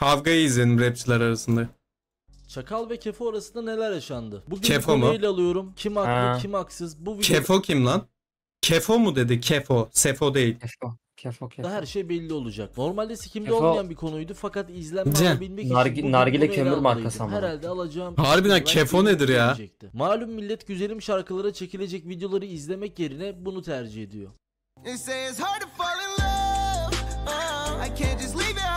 Kavgayı izledim rapçiler arasında. Çakal ve Kefo arasında neler yaşandı? Bugün Kefo mu? mail alıyorum. Kim haklı, Ha. kim haksız? Bu video Kefo kim lan? Kefo mu dedi? Kefo. Sefo değil. Kefo. Kefo kefo. da her şey belli olacak. Normalde sikimde Kefo- olmayan bir konuydu fakat izlenme bilmek alabilmek için nargile bunu ele kömür markası ama. Herhalde alacağım. Harbiden kefo nedir ya? etkilemeyecekti. Malum millet güzelim şarkılara çekilecek videoları izlemek yerine bunu tercih ediyor. it's hard to fall in love. Uh, I can't just leave it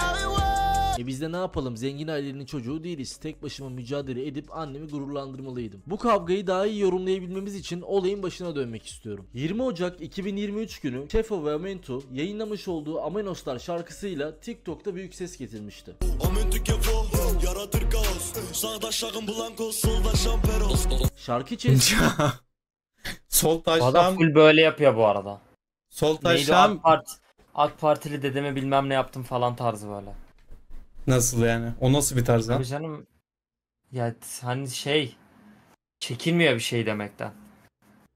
e biz de ne yapalım zengin ailenin çocuğu değiliz. Tek başıma mücadele edip annemi gururlandırmalıydım. Bu kavgayı daha iyi yorumlayabilmemiz için olayın başına dönmek istiyorum. 20 Ocak 2023 günü Kefo ve Amento yayınlamış olduğu Amenoslar şarkısıyla TikTok'ta büyük ses getirmişti. Amento Kefo yaratır kaos. Sağda şakın blanco, solda şamperos. Şarkı içerisinde... Sol Adam taştan full böyle yapıyor bu arada. sol Neydi o AK taştan Parti, AK Partili dedeme bilmem ne yaptım falan tarzı böyle. Nasıl yani? O nasıl bir tarz lan? Tabii canım ya hani şey çekilmiyor bir şey demekten.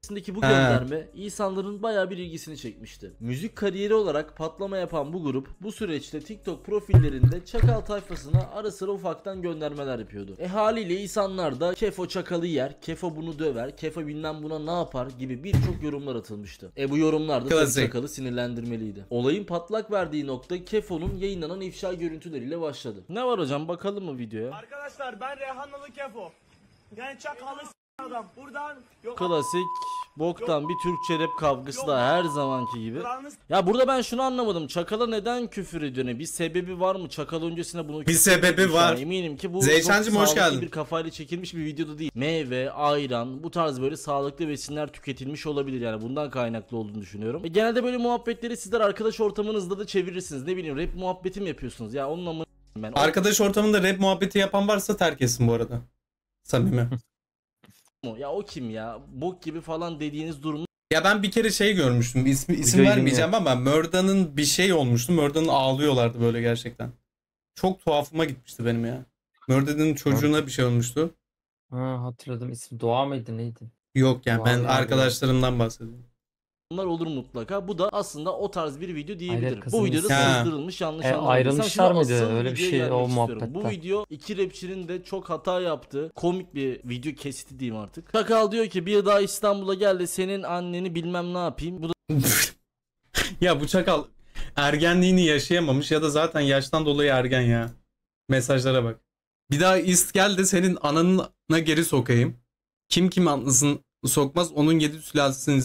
Sitindeki bu gönderme insanların baya bir ilgisini çekmişti. Müzik kariyeri olarak patlama yapan bu grup bu süreçte TikTok profillerinde Çakal tayfasına ara sıra ufaktan göndermeler yapıyordu. E haliyle insanlar da Kefo Çakal'ı yer, Kefo bunu döver, Kefo bilmem buna ne yapar gibi birçok yorumlar atılmıştı. E bu yorumlarda da Çakal'ı sinirlendirmeliydi. Olayın patlak verdiği nokta Kefo'nun yayınlanan ifşa görüntüleriyle başladı. Ne var hocam bakalım mı videoya? Arkadaşlar ben Reyhanlılı Kefo. Yani Çakal'ı Adam buradan yok. Klasik boktan bir Türkçe rap kavgası da her zamanki gibi. Ya burada ben şunu anlamadım. Çakala neden küfür ediyor? Bir sebebi var mı? Çakal öncesine bunu Bir sebebi var. Eminim ki bu Zeyşancım hoş geldin. bir kafayla çekilmiş bir videoda değil. Meyve, ayran bu tarz böyle sağlıklı besinler tüketilmiş olabilir yani. Bundan kaynaklı olduğunu düşünüyorum. E genelde böyle muhabbetleri sizler arkadaş ortamınızda da çevirirsiniz. Ne bileyim rap muhabbeti mi yapıyorsunuz? Ya onunla mı? ben. Arkadaş ortamında rap muhabbeti yapan varsa terk etsin bu arada. Samimi mu? Ya o kim ya? Bok gibi falan dediğiniz durum ya ben bir kere şey görmüştüm. İsmi, isim Videoyu vermeyeceğim ama Murda'nın bir şey olmuştu. Murda'nın ağlıyorlardı böyle gerçekten. Çok tuhafıma gitmişti benim ya. Murda'nın çocuğuna bir şey olmuştu. Ha, hatırladım. İsmi Doğa mıydı neydi? Yok yani Doğa ben mıydı? arkadaşlarımdan bahsediyorum. Bunlar olur mutlaka. Bu da aslında o tarz bir video diyebilirim. Hayır, bu videoda ya. sızdırılmış yanlış e, Ayrılmışlar mıydı? Öyle bir şey o muhabbette. Bu video iki rapçinin de çok hata yaptığı komik bir video kesiti diyeyim artık. Çakal diyor ki bir daha İstanbul'a gel de senin anneni bilmem ne yapayım. Bu da... ya bu çakal ergenliğini yaşayamamış ya da zaten yaştan dolayı ergen ya. Mesajlara bak. Bir daha ist gel de senin ananına geri sokayım. Kim kim anlasın sokmaz onun yedi sülalesini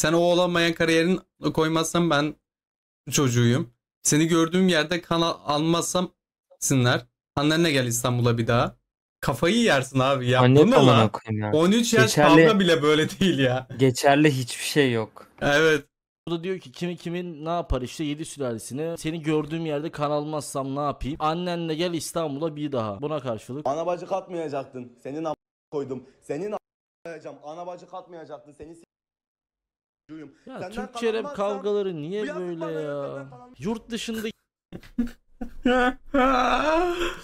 sen o olamayan kariyerin koymazsan ben çocuğuyum. Seni gördüğüm yerde kan almazsam sinler. Annenle gel İstanbul'a bir daha. Kafayı yersin abi. Ya Anne Ya. 13 yaş geçerli, kavga bile böyle değil ya. Geçerli hiçbir şey yok. Evet. Bu da diyor ki kimi kimin ne yapar işte 7 sülalesini. Seni gördüğüm yerde kan almazsam ne yapayım? Annenle gel İstanbul'a bir daha. Buna karşılık. Ana bacı katmayacaktın. Senin a** koydum. Senin a** koyacağım. Ana bacı katmayacaktın. Seni çocuğuyum. Ya Senden Türkçe rap kavgaları niye böyle ya? ya, senden Yurt dışında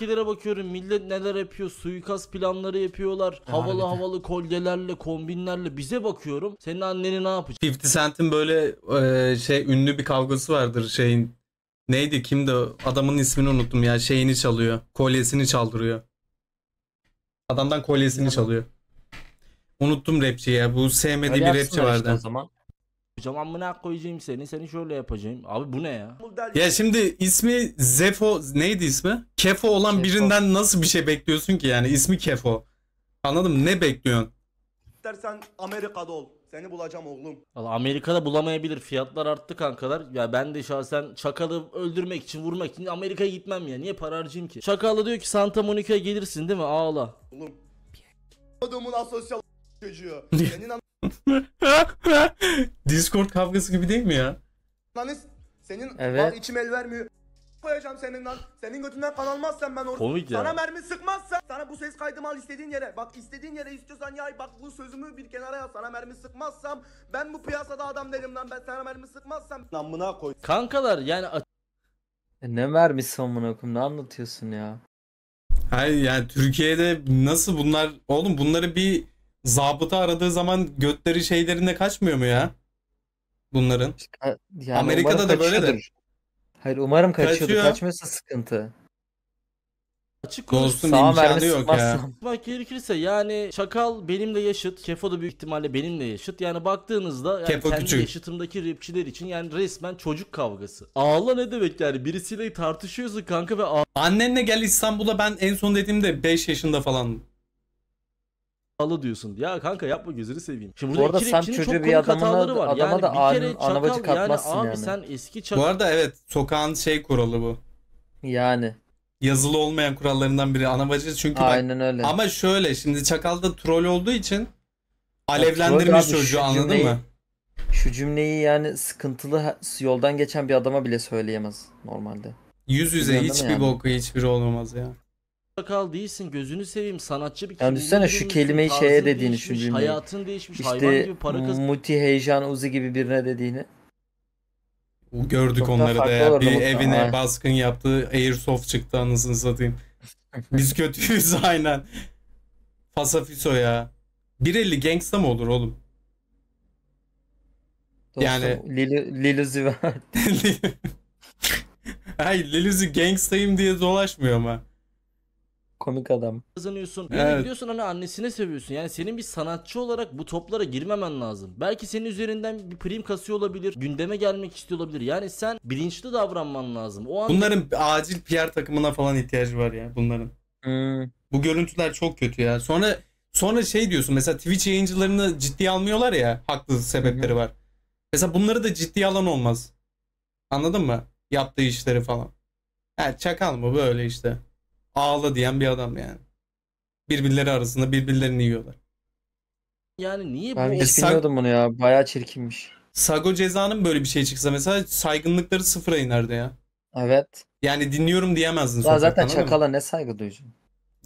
2'lere bakıyorum millet neler yapıyor suikast planları yapıyorlar havalı Harbiden. havalı kolyelerle kombinlerle bize bakıyorum senin anneni ne yapacak 50 Cent'in böyle e, şey ünlü bir kavgası vardır şeyin. Neydi kimdi adamın ismini unuttum ya şeyini çalıyor. Kolyesini çaldırıyor. Adamdan kolyesini çalıyor. Unuttum rapçiyi ya. Bu sevmediği Öyle bir rapçi yapsınlar işte o vardı. zaman yapacağım. Amına koyacağım seni. Seni şöyle yapacağım. Abi bu ne ya? Ya şimdi ismi Zefo neydi ismi? Kefo olan Kefo. birinden nasıl bir şey bekliyorsun ki yani ismi Kefo. Anladım ne bekliyorsun? İstersen Amerika'da ol. Seni bulacağım oğlum. Allah Amerika'da bulamayabilir. Fiyatlar arttı kankalar. Ya ben de şahsen çakalı öldürmek için, vurmak için Amerika'ya gitmem ya. Niye para harcayayım ki? Çakalı diyor ki Santa Monica'ya gelirsin değil mi? Ağla. Oğlum. Adamın asosyal çocuğu. Senin Discord kavgası gibi değil mi ya? Lan senin evet. al içim el vermiyor. Koyacağım senin lan. Senin götünden kan almazsan ben orada. Komik ya. Sana mermi sıkmazsan sana bu ses kaydımı al istediğin yere. Bak istediğin yere istiyorsan yay. Bak bu sözümü bir kenara yaz. Sana mermi sıkmazsam ben bu piyasada adam derim lan. Ben sana mermi sıkmazsam lan buna koy. Kankalar yani e ne mermisi amına koyayım ne anlatıyorsun ya? Hayır yani Türkiye'de nasıl bunlar oğlum bunları bir zabıta aradığı zaman götleri şeylerinde kaçmıyor mu ya? Bunların. İşte, yani Amerika'da da böyle de. Hayır umarım kaçıyordur. Kaçıyor. Kaçmıyorsa sıkıntı. Açık konuşsun imkanı yok ya. Bak gerekirse yani çakal benimle yaşıt. Kefo da büyük ihtimalle benimle yaşıt. Yani baktığınızda yani Kefo kendi küçük. yaşıtımdaki rapçiler için yani resmen çocuk kavgası. Ağla ne demek yani birisiyle tartışıyorsun kanka ve ağla. Annenle gel İstanbul'a ben en son dediğimde 5 yaşında falan Alı diyorsun. Ya kanka yapma gözünü seveyim. Şimdi burada Bu sen çok bir komik adamına- var. adama yani da bir kere an- anabacı çakal yani abi yani. sen eski çakal. Bu arada evet sokağın şey kuralı bu. Yani Yazılı olmayan kurallarından biri anabacı çünkü bak aynen öyle. ama şöyle şimdi çakalda troll olduğu için troll alevlendirmiş abi, çocuğu şu anladın cümleyi- mı? Şu cümleyi yani sıkıntılı yoldan geçen bir adama bile söyleyemez normalde. Yüz yüze hiçbir yani. boku hiçbir olmaz ya. Sakal değilsin gözünü seveyim sanatçı bir Yani düşünsene şu kelimeyi şeye dediğini şu cümleyi. Hayatın değişmiş hayvan İşte gibi para kazan. Muti, Heyecan, Uzi gibi birine dediğini. Gördük Çok onları da ya. Bir muhtemelen. evine baskın yaptı. Airsoft çıktı anasını satayım. Biz kötüyüz aynen. Fasafiso ya. 1.50 gangsta mı olur oğlum? Yani- Lili, Lil Uzi var. Hayır Liliz'i gangstayım diye dolaşmıyor ama komik adam. Kazanıyorsun. Evet. Biliyorsun hani annesini seviyorsun. Yani senin bir sanatçı olarak bu toplara girmemen lazım. Belki senin üzerinden bir prim kasıyor olabilir. Gündeme gelmek istiyor olabilir. Yani sen bilinçli davranman lazım. O an... Bunların acil PR takımına falan ihtiyacı var ya bunların. Hmm. Bu görüntüler çok kötü ya. Sonra sonra şey diyorsun mesela Twitch yayıncılarını ciddiye almıyorlar ya. Haklı sebepleri hmm. var. Mesela bunları da ciddiye alan olmaz. Anladın mı? Yaptığı işleri falan. Ha, çakal mı böyle işte ağla diyen bir adam yani. Birbirleri arasında birbirlerini yiyorlar. Yani niye ben bu? hiç e, Sag- bilmiyordum bunu ya. Baya çirkinmiş. Sago Ceza'nın böyle bir şey çıksa mesela saygınlıkları sıfıra inerdi ya. Evet. Yani dinliyorum diyemezdin. Ya zaten çakala ne saygı duyacaksın?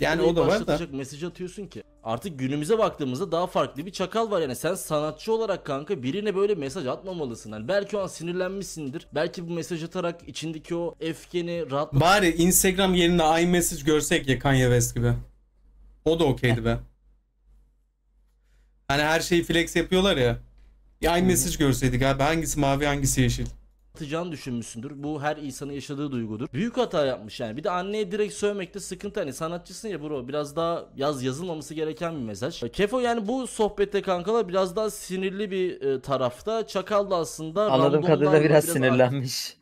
Yani o da var da. Mesaj atıyorsun ki. Artık günümüze baktığımızda daha farklı bir çakal var yani sen sanatçı olarak kanka birine böyle mesaj atmamalısın. Yani belki o an sinirlenmişsindir. Belki bu mesaj atarak içindeki o efkeni rahat... Bari Instagram yerine mesaj görsek ya Kanye West gibi. O da okeydi be. Hani her şeyi flex yapıyorlar ya. Ya mesaj görseydik abi hangisi mavi hangisi yeşil atacağını düşünmüşsündür. Bu her insanın yaşadığı duygudur. Büyük hata yapmış yani. Bir de anneye direkt sövmekte sıkıntı. Hani sanatçısın ya bro biraz daha yaz yazılmaması gereken bir mesaj. E, Kefo yani bu sohbette kankalar biraz daha sinirli bir e, tarafta. Çakal da aslında Anladığım kadarıyla biraz, biraz sinirlenmiş.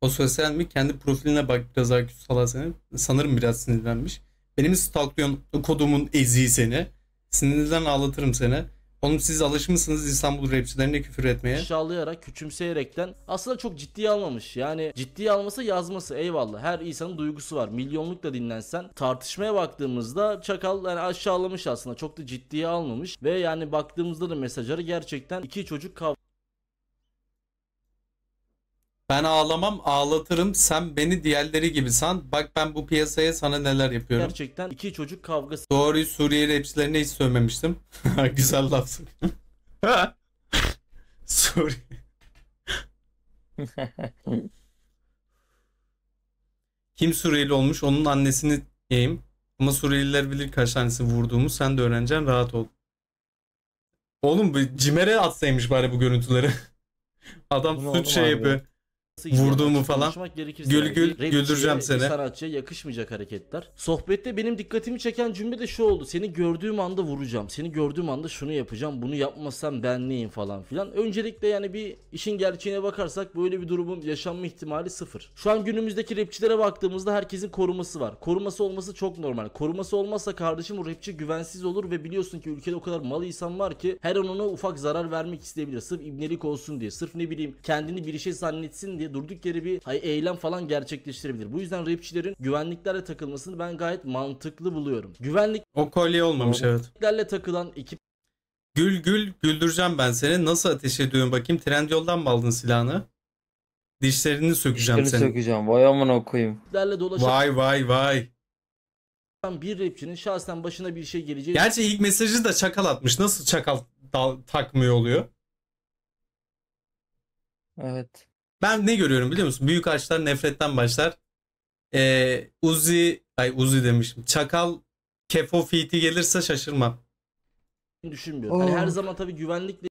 O sosyal mi kendi profiline bak biraz Akü Salah seni. Sanırım biraz sinirlenmiş. Benim stalklıyorsun kodumun ezi seni. Sinirden ağlatırım seni. Oğlum siz alışmışsınız İstanbul rapçilerine küfür etmeye. Aşağılayarak, küçümseyerekten aslında çok ciddiye almamış. Yani ciddiye alması yazması eyvallah. Her insanın duygusu var. Milyonlukla dinlensen tartışmaya baktığımızda Çakal yani aşağılamış aslında. Çok da ciddiye almamış ve yani baktığımızda da mesajları gerçekten iki çocuk kavga ben ağlamam ağlatırım sen beni diğerleri gibi san. Bak ben bu piyasaya sana neler yapıyorum. Gerçekten iki çocuk kavgası. Doğruyu Suriyeli rapçilerine hiç söylememiştim. Güzel laf. Sorry. Kim Suriyeli olmuş onun annesini yiyeyim. Ama Suriyeliler bilir kaç tanesi vurduğumu sen de öğreneceksin rahat ol. Oğlum bu cimere atsaymış bari bu görüntüleri. Adam Bunu süt şey yapıyor. Vurduğumu falan. Gül gül güldüreceğim seni. Sanatçıya yakışmayacak hareketler. Sohbette benim dikkatimi çeken cümle de şu oldu. Seni gördüğüm anda vuracağım. Seni gördüğüm anda şunu yapacağım. Bunu yapmasam ben neyim falan filan. Öncelikle yani bir işin gerçeğine bakarsak böyle bir durumun yaşanma ihtimali sıfır. Şu an günümüzdeki rapçilere baktığımızda herkesin koruması var. Koruması olması çok normal. Koruması olmazsa kardeşim o rapçi güvensiz olur ve biliyorsun ki ülkede o kadar mal insan var ki her an ona ufak zarar vermek isteyebilir. Sırf ibnelik olsun diye. Sırf ne bileyim kendini bir işe zannetsin diye diye durduk yere bir hay, eylem falan gerçekleştirebilir. Bu yüzden rapçilerin güvenliklerle takılmasını ben gayet mantıklı buluyorum. Güvenlik o kolye olmamış evet. Güvenliklerle takılan ekip Gül gül güldüreceğim ben seni. Nasıl ateş ediyorum bakayım? yoldan mı aldın silahını? Dişlerini sökeceğim Dişlerini senin. sökeceğim. Vay amına koyayım. Derle dolaşan... Vay vay vay. Bir rapçinin şahsen başına bir şey geleceği... Gerçi ilk mesajı da çakal atmış. Nasıl çakal takmıyor oluyor? Evet. Ben ne görüyorum biliyor musun? Büyük ağaçlar nefretten başlar. Ee, Uzi, ay Uzi demişim. Çakal Kefo Fiti gelirse şaşırmam. Düşünmüyorum. Hani her zaman tabii güvenlikle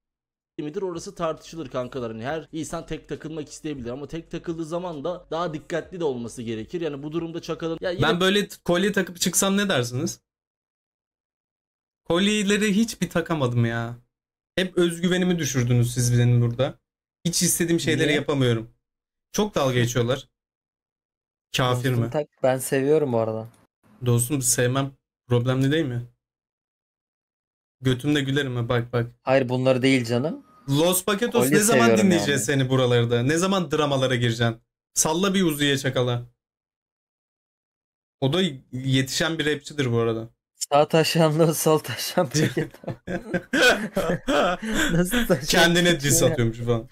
midir orası tartışılır kankalar. Hani her insan tek takılmak isteyebilir ama tek takıldığı zaman da daha dikkatli de olması gerekir. Yani bu durumda çakalın... Ya yine... Ben böyle kolye takıp çıksam ne dersiniz? Kolyeleri hiç bir takamadım ya. Hep özgüvenimi düşürdünüz siz benim burada. Hiç istediğim şeyleri Niye? yapamıyorum. Çok dalga geçiyorlar. Kafir Dostum mi? Tak, ben seviyorum bu arada. Dostum sevmem. Problemli değil mi? Götümde gülerim ha bak bak. Hayır bunları değil canım. Los Paketos Oli ne zaman dinleyeceğiz yani. seni buralarda? Ne zaman dramalara gireceksin? Salla bir uzuya çakala. O da yetişen bir rapçidir bu arada. Sağ taşanlı, sol taşan peki. Nasıl taşan? Kendine cins atıyormuş falan.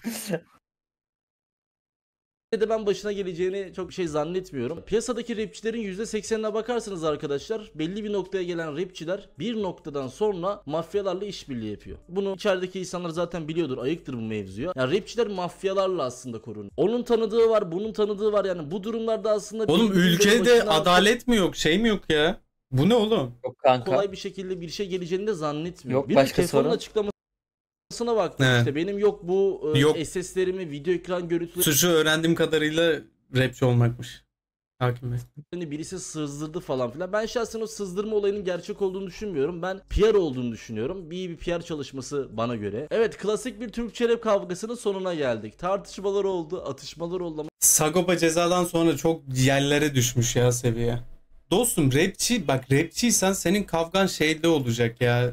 de ben başına geleceğini çok bir şey zannetmiyorum. Piyasadaki rapçilerin %80'ine bakarsanız arkadaşlar belli bir noktaya gelen rapçiler bir noktadan sonra mafyalarla işbirliği yapıyor. Bunu içerideki insanlar zaten biliyordur ayıktır bu mevzuya. Yani rapçiler mafyalarla aslında korunuyor. Onun tanıdığı var bunun tanıdığı var yani bu durumlarda aslında... Oğlum ülkede başına... adalet mi yok şey mi yok ya? Bu ne oğlum? Yok kanka. Kolay bir şekilde bir şey geleceğini de zannetmiyor. Yok bir başka telefonun açıklamasına baktım He. işte. Benim yok bu e, yok. SS'lerimi, video ekran görüntüleri... Suçu öğrendiğim kadarıyla rapçi olmakmış. Hakim Hani birisi sızdırdı falan filan. Ben şahsen o sızdırma olayının gerçek olduğunu düşünmüyorum. Ben PR olduğunu düşünüyorum. İyi bir PR çalışması bana göre. Evet klasik bir Türkçe rap kavgasının sonuna geldik. Tartışmalar oldu, atışmalar oldu ama... Sagopa cezadan sonra çok yerlere düşmüş ya seviye. Dostum rapçi bak rapçiysen senin kavgan şeyde olacak ya.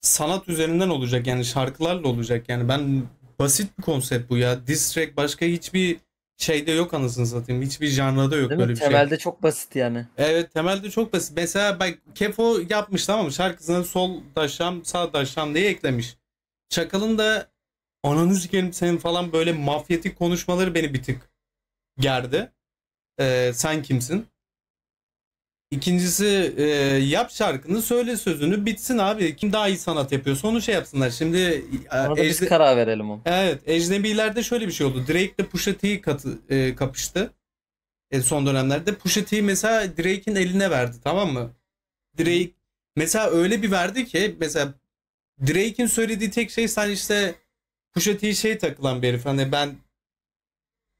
Sanat üzerinden olacak yani şarkılarla olacak yani ben basit bir konsept bu ya. Diss track başka hiçbir şeyde yok anasını satayım. Hiçbir janrada yok Değil böyle mi? bir temelde şey. Temelde çok basit yani. Evet temelde çok basit. Mesela bak Kefo yapmış tamam mı? Şarkısına sol daşam sağ daşam diye eklemiş. Çakal'ın da ananı sikerim senin falan böyle mafyatik konuşmaları beni bir tık gerdi. Ee, sen kimsin? İkincisi e, yap şarkını söyle sözünü bitsin abi. Kim daha iyi sanat yapıyor onu şey yapsınlar. Şimdi e, biz karar verelim onu. Evet. Ecnebilerde şöyle bir şey oldu. Drake ile Pusha T katı, e, kapıştı. E, son dönemlerde Pusha T mesela Drake'in eline verdi tamam mı? Drake mesela öyle bir verdi ki mesela Drake'in söylediği tek şey sen işte Pusha T şey takılan bir herif. Hani ben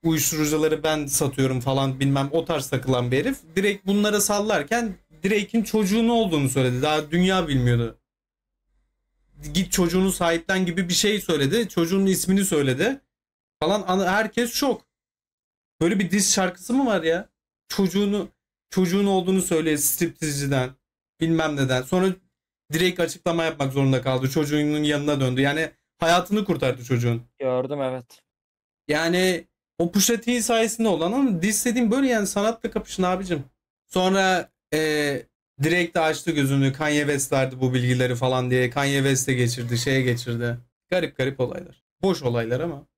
uyuşturucuları ben satıyorum falan bilmem o tarz takılan bir herif. Direkt bunlara sallarken Drake'in çocuğunun olduğunu söyledi. Daha dünya bilmiyordu. Git çocuğunu sahipten gibi bir şey söyledi. Çocuğunun ismini söyledi. Falan herkes şok. Böyle bir diz şarkısı mı var ya? Çocuğunu çocuğun olduğunu söyle striptizciden bilmem neden. Sonra direkt açıklama yapmak zorunda kaldı. Çocuğunun yanına döndü. Yani hayatını kurtardı çocuğun. Gördüm evet. Yani o Pusha T sayesinde olan ama diss böyle yani sanatla kapışın abicim. Sonra e, direkt de açtı gözünü Kanye West verdi bu bilgileri falan diye Kanye West'e geçirdi şeye geçirdi. Garip garip olaylar. Boş olaylar ama.